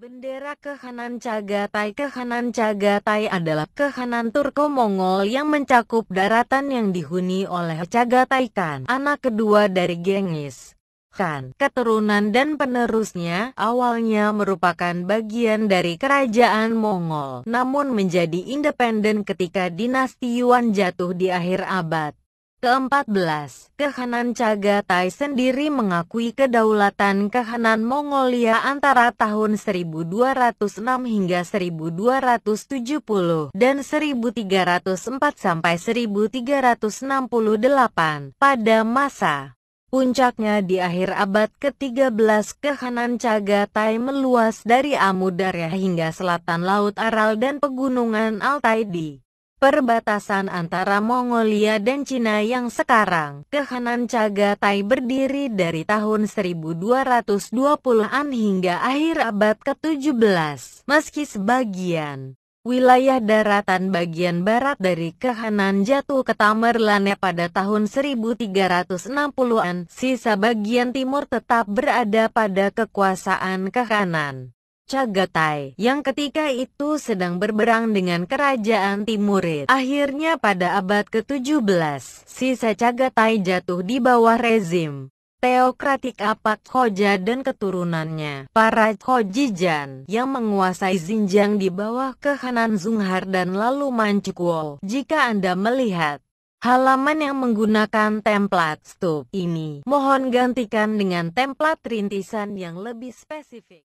Bendera Kehanan Cagatai Kehanan Cagatai adalah kehanan Turko-Mongol yang mencakup daratan yang dihuni oleh Cagatai Khan, anak kedua dari Genghis Khan. Keturunan dan penerusnya awalnya merupakan bagian dari kerajaan Mongol, namun menjadi independen ketika dinasti Yuan jatuh di akhir abad ke-14, Kehanan Cagatai sendiri mengakui kedaulatan Kehanan Mongolia antara tahun 1206 hingga 1270 dan 1304 sampai 1368 pada masa Puncaknya di akhir abad ke-13 kehanan Cagatai meluas dari Amudarya hingga selatan Laut Aral dan Pegunungan Altai di perbatasan antara Mongolia dan Cina yang sekarang. Kehanan Cagatai berdiri dari tahun 1220-an hingga akhir abad ke-17. Meski sebagian wilayah daratan bagian barat dari Kehanan jatuh ke Tamerlane pada tahun 1360-an, sisa bagian timur tetap berada pada kekuasaan Kehanan. Chagatai, yang ketika itu sedang berperang dengan kerajaan Timurid. Akhirnya pada abad ke-17, sisa Chagatai jatuh di bawah rezim teokratik Apak Khoja dan keturunannya, para Khojijan yang menguasai Xinjiang di bawah kehanan Zunghar dan lalu Manchukuo. Jika Anda melihat halaman yang menggunakan template stub ini, mohon gantikan dengan template rintisan yang lebih spesifik.